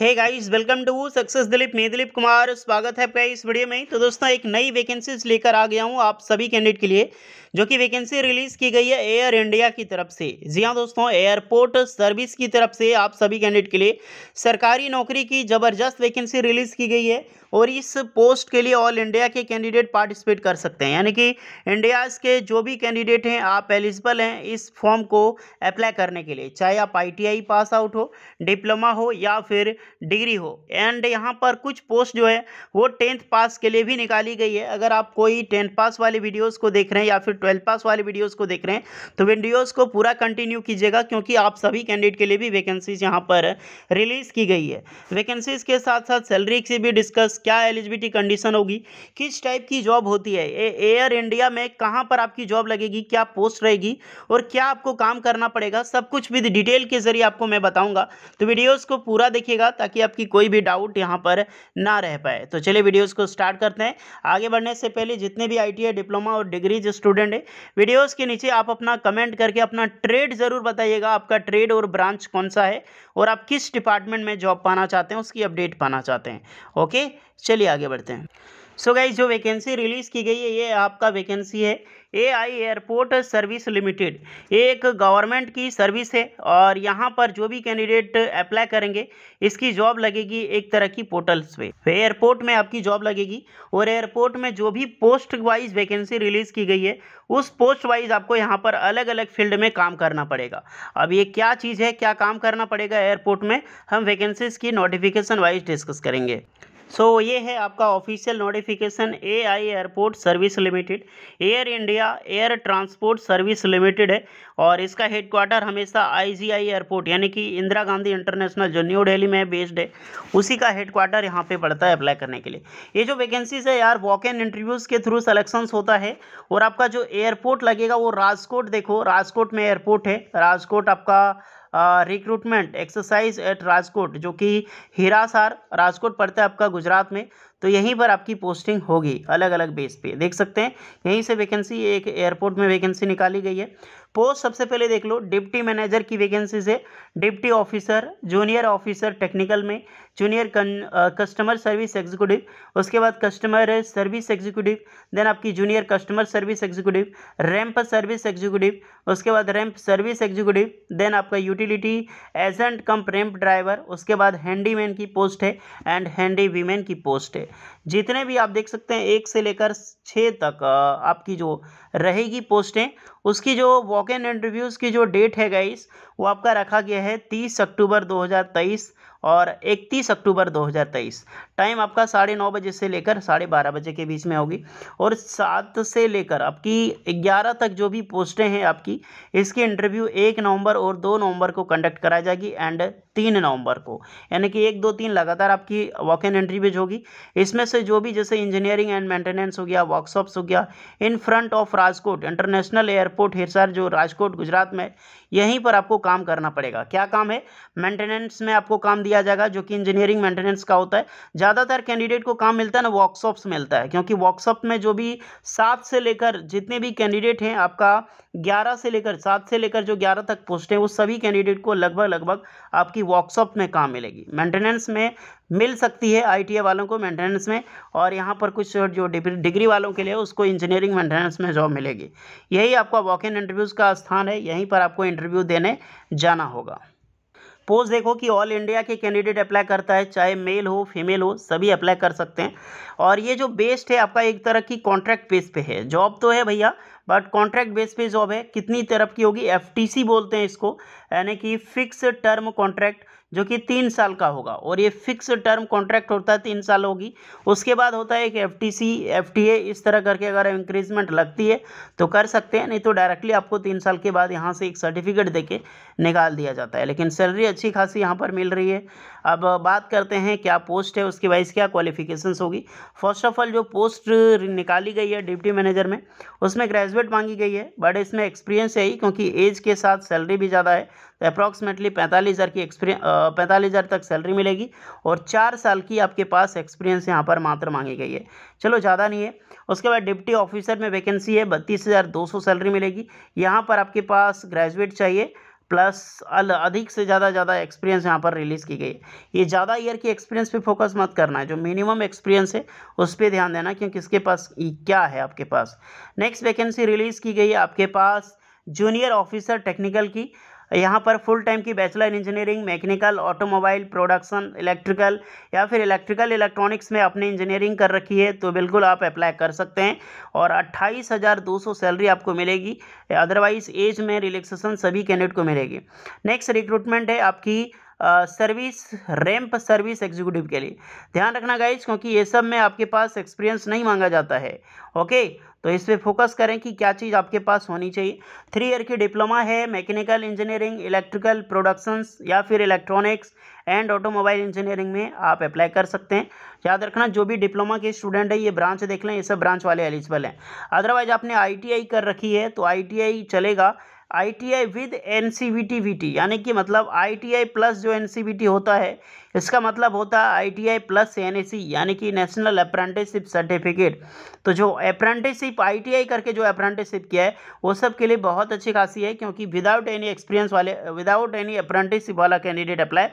hey guys welcome to success Dilip मैं दिलीप कुमार स्वागत है आपका इस वीडियो में तो दोस्तों एक नई वैकेंसीज लेकर आ गया हूँ आप सभी कैंडिडेट के लिए जो कि वैकेंसी रिलीज़ की गई है एयर इंडिया की तरफ से जी हाँ दोस्तों एयरपोर्ट सर्विस की तरफ से आप सभी कैंडिडेट के लिए सरकारी नौकरी की ज़बरदस्त वैकेंसी रिलीज़ की गई है और इस पोस्ट के लिए ऑल इंडिया के कैंडिडेट पार्टिसिपेट कर सकते हैं यानी कि इंडियाज़ के जो भी कैंडिडेट हैं आप एलिजिबल हैं इस फॉर्म को अप्लाई करने के लिए चाहे आप आई पास आउट हो डिप्लोमा हो या फिर डिग्री हो एंड यहाँ पर कुछ पोस्ट जो है वो टेंथ पास के लिए भी निकाली गई है अगर आप कोई टेंथ पास वाले वीडियोस को देख रहे हैं या फिर ट्वेल्थ पास वाले वीडियोस को देख रहे हैं तो वीडियोस को पूरा कंटिन्यू कीजिएगा क्योंकि आप सभी कैंडिडेट के लिए भी वैकेंसीज यहाँ पर रिलीज़ की गई है वैकेंसीज के साथ साथ सैलरी से भी डिस्कस क्या एलिजिबिलिटी कंडीशन होगी किस टाइप की जॉब होती है एयर इंडिया में कहाँ पर आपकी जॉब लगेगी क्या पोस्ट रहेगी और क्या आपको काम करना पड़ेगा सब कुछ विद डिटेल के जरिए आपको मैं बताऊंगा तो वीडियोस को पूरा देखिएगा ताकि आपकी कोई भी डाउट यहाँ पर ना रह पाए तो चलिए वीडियोज़ को स्टार्ट करते हैं आगे बढ़ने से पहले जितने भी आई डिप्लोमा और डिग्री जो स्टूडेंट है वीडियोज़ के नीचे आप अपना कमेंट करके अपना ट्रेड ज़रूर बताइएगा आपका ट्रेड और ब्रांच कौन सा है और आप किस डिपार्टमेंट में जॉब पाना चाहते हैं उसकी अपडेट पाना चाहते हैं ओके चलिए आगे बढ़ते हैं सो गई गाइज जो वैकेंसी रिलीज़ की गई है ये आपका वैकेंसी है A I airport service limited ये एक गवर्नमेंट की सर्विस है और यहाँ पर जो भी कैंडिडेट अप्लाई करेंगे इसकी जॉब लगेगी एक तरह की पोर्टल्स पे एयरपोर्ट में आपकी जॉब लगेगी और एयरपोर्ट में जो भी पोस्ट वाइज वैकेंसी रिलीज़ की गई है उस पोस्ट वाइज आपको यहाँ पर अलग अलग फील्ड में काम करना पड़ेगा अब ये क्या चीज़ है क्या काम करना पड़ेगा एयरपोर्ट में हम वैकेंसीज़ की नोटिफिकेशन वाइज डिस्कस करेंगे सो so, ये है आपका official notification A I airport service limited air India air transport service limited है और इसका हेडक्वार्टर हमेशा आई जी आई एयरपोर्ट यानी कि इंदिरा गांधी इंटरनेशनल जो न्यू दिल्ली में बेस्ड है उसी का हेडक्वार्टर यहाँ पे पड़ता है अप्लाई करने के लिए ये जो वैकेंसीज है यार वॉक एंड इंटरव्यूज़ के थ्रू सलेक्शंस होता है और आपका जो एयरपोर्ट लगेगा वो राजकोट देखो राजकोट में एयरपोर्ट है राजकोट आपका रिक्रूटमेंट एक्सरसाइज एट राजकोट जो कि हिरासार राजकोट पड़ता है आपका गुजरात में तो यहीं पर आपकी पोस्टिंग होगी अलग अलग बेस पे देख सकते हैं यहीं से वैकेंसी एक एयरपोर्ट में वैकेंसी निकाली गई है पोस्ट सबसे पहले देख लो डिप्टी मैनेजर की वैकेंसीज है deputy officer junior officer technical में जूनियर कस्टमर सर्विस एग्जीक्यूटिव उसके बाद कस्टमर सर्विस एग्जीक्यूटिव देन आपकी junior customer service executive ramp service executive उसके बाद रैम्प सर्विस एग्जीक्यूटिव देन आपका utility agent cum ramp driver उसके बाद हैंडीमैन की पोस्ट है एंड हैंडी वीमेन की पोस्ट है जितने भी आप देख सकते हैं एक से लेकर छः तक आपकी जो रहेगी पोस्टें उसकी जो वॉक इन इंटरव्यूज़ की जो डेट है गाइस वो आपका रखा गया है तीस अक्टूबर 2023 और 31 अक्टूबर 2023 टाइम आपका साढ़े नौ बजे से लेकर साढ़े बारह बजे के बीच में होगी और सात से लेकर आपकी ग्यारह तक जो भी पोस्टें हैं आपकी इसकी इंटरव्यू एक नवंबर और दो नवंबर को कंडक्ट कराई जाएगी एंड तीन नवंबर को यानी कि एक दो तीन लगातार आपकी वॉक इन इंटरव्यूज होगी इसमें से जो भी जैसे इंजीनियरिंग एंड मेंटेनेंस हो गया वर्कशॉप्स हो गया in front of Rajkot international airport Hirasar जो राजकोट गुजरात में यहीं पर आपको काम करना पड़ेगा क्या काम है मेंटेनेंस में आपको काम दिया किया जाएगा जो कि इंजीनियरिंग मेंटेनेंस का होता है ज़्यादातर कैंडिडेट को काम मिलता है ना वर्कशॉप्स मिलता है क्योंकि वर्कशॉप में जो भी सात से लेकर जितने भी कैंडिडेट हैं आपका ग्यारह से लेकर सात से लेकर जो ग्यारह तक पोस्ट है वो सभी कैंडिडेट को लगभग लगभग आपकी वर्कशॉप में काम मिलेगी मेंटेनेंस में मिल सकती है आई वालों को मेंटेनेंस में और यहाँ पर कुछ जो डिग्री वालों के लिए उसको इंजीनियरिंग मेंटेनेंस में जॉब मिलेगी यही आपका वॉक इन इंटरव्यूज़ का स्थान है यहीं पर आपको इंटरव्यू देने जाना होगा पोज देखो कि ऑल इंडिया के कैंडिडेट अप्लाई करता है चाहे मेल हो फीमेल हो सभी अप्लाई कर सकते हैं और ये जो बेस्ड है आपका एक तरह की कॉन्ट्रैक्ट बेस पे है जॉब तो है भैया बट कॉन्ट्रैक्ट बेस पे जॉब है कितनी तरफ की होगी एफटीसी बोलते हैं इसको यानी कि फिक्स टर्म कॉन्ट्रैक्ट जो कि तीन साल का होगा और ये फिक्स टर्म कॉन्ट्रैक्ट होता है तीन साल होगी उसके बाद होता है कि F T C F T A इस तरह करके अगर इंक्रीजमेंट लगती है तो कर सकते हैं नहीं तो डायरेक्टली आपको तीन साल के बाद यहाँ से एक सर्टिफिकेट दे निकाल दिया जाता है लेकिन सैलरी अच्छी खासी यहाँ पर मिल रही है अब बात करते हैं क्या पोस्ट है उसके वाइज क्या क्वालिफिकेशन होगी फर्स्ट ऑफ ऑल जो पोस्ट निकाली गई है डिप्टी मैनेजर में उसमें ग्रेजुएट मांगी गई है बट इसमें एक्सपीरियंस है ही क्योंकि एज के साथ सैलरी भी ज़्यादा है अप्रॉक्सीमेटली पैंतालीस हज़ार की एक्सपीरियंस पैंतालीस हज़ार तक सैलरी मिलेगी और चार साल की आपके पास एक्सपीरियंस यहाँ पर मात्र मांगी गई है चलो ज़्यादा नहीं है उसके बाद डिप्टी ऑफिसर में वैकेंसी है बत्तीस हज़ार दो सौ सैलरी मिलेगी यहाँ पर आपके पास ग्रेजुएट चाहिए प्लस अधिक से ज़्यादा ज़्यादा एक्सपीरियंस यहाँ पर रिलीज़ की गई है ये ज़्यादा ईयर की एक्सपीरियंस पे फोकस मत करना है जो मिनिमम एक्सपीरियंस है उस पर ध्यान देना क्योंकि इसके पास क्या है आपके पास नेक्स्ट वैकेंसी रिलीज़ की गई है आपके पास जूनियर ऑफिसर टेक्निकल की यहाँ पर फुल टाइम की bachelor engineering mechanical automobile production electrical या फिर इलेक्ट्रिकल इलेक्ट्रॉनिक्स में आपने इंजीनियरिंग कर रखी है तो बिल्कुल आप अप्लाई कर सकते हैं और अट्ठाईस हज़ार दो सौ सैलरी आपको मिलेगी अदरवाइज़ एज में रिलैक्सेशन सभी कैंडिडेट को मिलेगी नेक्स्ट रिक्रूटमेंट है आपकी सर्विस रैंप सर्विस एग्जीक्यूटिव के लिए ध्यान रखना गाइज क्योंकि ये सब में आपके पास एक्सपीरियंस नहीं मांगा जाता है ओके तो इस पर फोकस करें कि क्या चीज़ आपके पास होनी चाहिए थ्री ईयर की डिप्लोमा है मैकेनिकल इंजीनियरिंग इलेक्ट्रिकल प्रोडक्शंस या फिर इलेक्ट्रॉनिक्स एंड ऑटोमोबाइल इंजीनियरिंग में आप अप्लाई कर सकते हैं याद रखना जो भी डिप्लोमा के स्टूडेंट है ये ब्रांच देख लें ये सब ब्रांच वाले एलिजिबल हैं अदरवाइज आपने आई कर रखी है तो आई चलेगा आईटीआई विद वी टी यानी कि मतलब आईटीआई प्लस जो एनसीबीटी होता है इसका मतलब होता है आईटीआई प्लस एनएसी यानी कि नेशनल अप्रेंटिसशिप सर्टिफिकेट तो जो अप्रेंटिसशिप आईटीआई करके जो अप्रेंटिसशिप किया है वो सब के लिए बहुत अच्छी खासी है क्योंकि विदाउट एनी एक्सपीरियंस वाले विदाउट एनी अप्रेंटिसशिप वाला कैंडिडेट अप्लाई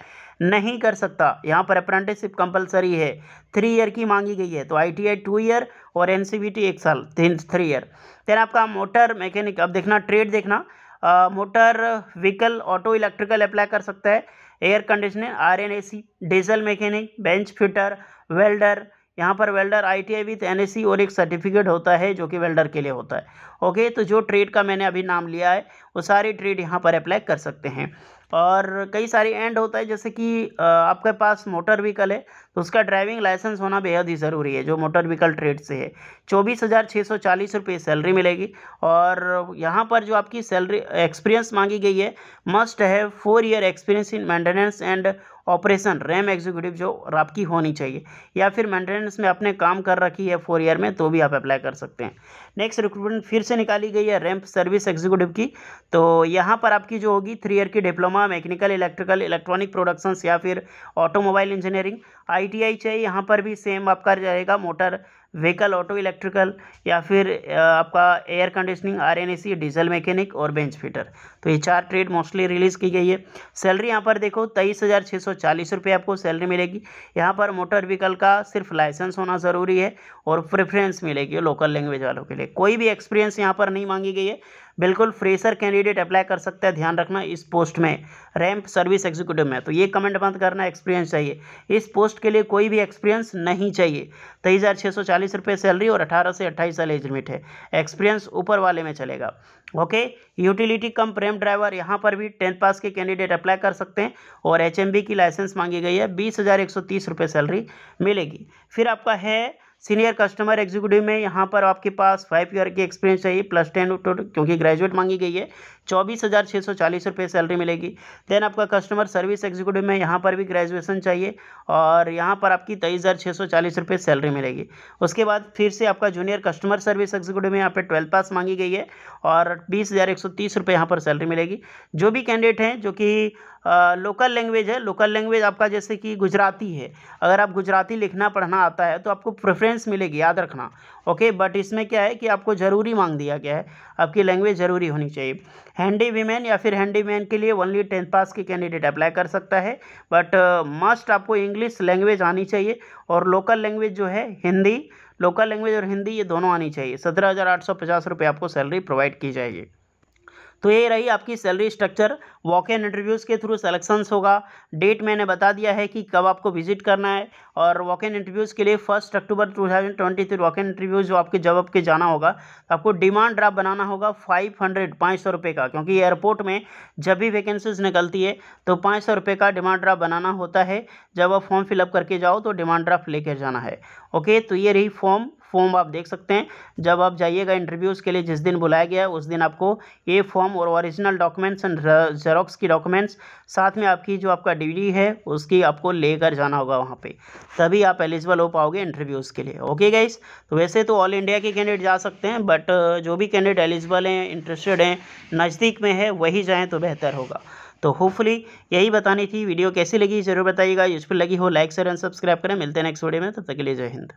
नहीं कर सकता यहाँ पर अप्रेंटिसशिप कंपलसरी है थ्री ईयर की मांगी गई है तो I T I two year और एन सी बी टी एक साल तीन थ्री ईयर देन आपका मोटर मैकेनिक अब देखना ट्रेड देखना motor vehicle auto electrical apply कर सकता है air conditioner R and A C diesel mechanic bench fitter welder यहाँ पर welder I T I with an और एक सर्टिफिकेट होता है जो कि वेल्डर के लिए होता है ओके तो जो ट्रेड का मैंने अभी नाम लिया है वो सारी ट्रेड यहाँ पर अप्लाई कर सकते हैं और कई सारे एंड होता है जैसे कि आपके पास मोटर व्हीकल है तो उसका ड्राइविंग लाइसेंस होना बेहद ही ज़रूरी है जो मोटर व्हीकल ट्रेड से है चौबीस हज़ार छः सौ चालीस रुपये सैलरी मिलेगी और यहाँ पर जो आपकी सैलरी एक्सपीरियंस मांगी गई है must have four year experience in maintenance and operation ramp executive जो आपकी होनी चाहिए या फिर मेंटेनेंस में आपने काम कर रखी है फोर ईयर में तो भी आप अप्लाई कर सकते हैं नेक्स्ट रिक्रूटमेंट फिर से निकाली गई है रैम्प सर्विस एग्जीक्यूटिव की तो यहाँ पर आपकी जो होगी थ्री ईयर की diploma mechanical electrical electronic productions या फिर ऑटोमोबाइल इंजीनियरिंग आई चाहिए यहाँ पर भी सेम आपका रहेगा मोटर व्हीकल ऑटो इलेक्ट्रिकल या फिर आपका air conditioning R and diesel mechanic और बेंच फिटर तो ये चार ट्रेड मोस्टली रिलीज़ की गई है सैलरी यहाँ पर देखो तेईस हज़ार छः सौ चालीस रुपये आपको सैलरी मिलेगी यहाँ पर मोटर व्हीकल का सिर्फ लाइसेंस होना ज़रूरी है और प्रेफरेंस मिलेगी लोकल लैंग्वेज वालों के लिए कोई भी एक्सपीरियंस यहाँ पर नहीं मांगी गई है बिल्कुल फ्रेशर कैंडिडेट अप्लाई कर सकता है ध्यान रखना इस पोस्ट में रैंप सर्विस एग्जीक्यूटिव में तो ये कमेंट बंद करना एक्सपीरियंस चाहिए इस पोस्ट के लिए कोई भी एक्सपीरियंस नहीं चाहिए तेईस हज़ार छः सौ चालीस रुपये सैलरी और अठारह से अट्ठाईस साल एज लिमिट है एक्सपीरियंस ऊपर वाले में चलेगा ओके यूटिलिटी कम प्रेम ड्राइवर यहाँ पर भी टेंथ पास के कैंडिडेट अप्लाई कर सकते हैं और एच की लाइसेंस मांगी गई है बीस हज़ार एक सौ तीस रुपये सैलरी मिलेगी फिर आपका है सीनियर कस्टमर एग्जीक्यूटिव में यहाँ पर आपके पास फाइव ईयर की एक्सपीरियंस चाहिए प्लस टेन क्योंकि ग्रेजुएट मांगी गई है चौबीस हज़ार छः सौ चालीस रुपये सैलरी मिलेगी देन आपका कस्टमर सर्विस एग्जीक्यूटिव में यहाँ पर भी ग्रेजुएसन चाहिए और यहाँ पर आपकी तेईस हज़ार छः सौ चालीस रुपये सैलरी मिलेगी उसके बाद फिर से आपका जूनियर कस्टमर सर्विस एग्जीक्यूटिव में यहाँ पर ट्वेल्थ पास मांगी गई है और बीस हज़ार एक सौ तीस रुपये यहाँ पर सैलरी मिलेगी जो भी कैंडिडेट हैं जो कि लोकल लैंग्वेज है लोकल लैंग्वेज आपका जैसे कि गुजराती है अगर आप गुजराती लिखना पढ़ना आता है तो आपको प्रेफरेंस मिलेगी याद रखना ओके बट इसमें क्या है कि आपको ज़रूरी मांग दिया गया है आपकी लैंग्वेज ज़रूरी होनी चाहिए हैंडी वीमेन या फिर हैंडी मैन के लिए ओनली टेंथ पास की कैंडिडेट अप्लाई कर सकता है बट मस्ट uh, आपको इंग्लिश लैंग्वेज आनी चाहिए और लोकल लैंग्वेज जो है हिंदी लोकल लैंग्वेज और हिंदी ये दोनों आनी चाहिए सत्रह हज़ार आठ सौ पचास रुपये आपको सैलरी प्रोवाइड की जाएगी तो ये रही आपकी salary structure walk in interviews के थ्रू सेलेक्शंस होगा डेट मैंने बता दिया है कि कब आपको विजिट करना है और वॉक इन इंटरव्यूज़ के लिए first October two thousand twenty three walk in interviews जो आपके जब आपके जाना होगा तो आपको डिमांड ड्राफ्ट बनाना होगा फाइव हंड्रेड पाँच सौ रुपये का क्योंकि एयरपोर्ट में जब भी वैकेंसीज निकलती है तो पाँच सौ रुपये का डिमांड ड्राफ्ट बनाना होता है जब आप फॉर्म फिलअप करके जाओ तो डिमांड ड्राफ्ट लेकर जाना है ओके तो ये रही फॉर्म फॉर्म आप देख सकते हैं जब आप जाइएगा इंटरव्यूज़ के लिए जिस दिन बुलाया गया उस दिन आपको ये फॉर्म और ओरिजिनल डॉक्यूमेंट्स एंड जेरोक्स की डॉक्यूमेंट्स साथ में आपकी जो आपका डिग्री है उसकी आपको लेकर जाना होगा वहाँ पे तभी आप एलिजिबल हो पाओगे इंटरव्यूज़ के लिए ओके गाइस तो वैसे तो ऑल इंडिया के कैंडिडेट जा सकते हैं बट जो भी कैंडिडेट एलिजिबल हैं इंटरेस्टेड हैं नज़दीक में है वही जाएँ तो बेहतर होगा तो होपफुली यही बतानी थी वीडियो कैसी लगी ज़रूर बताइएगा यूजफुल लगी हो लाइक शेयर एंड सब्सक्राइब करें मिलते हैं नेक्स्ट वीडियो में तब तक के लिए जय हिंद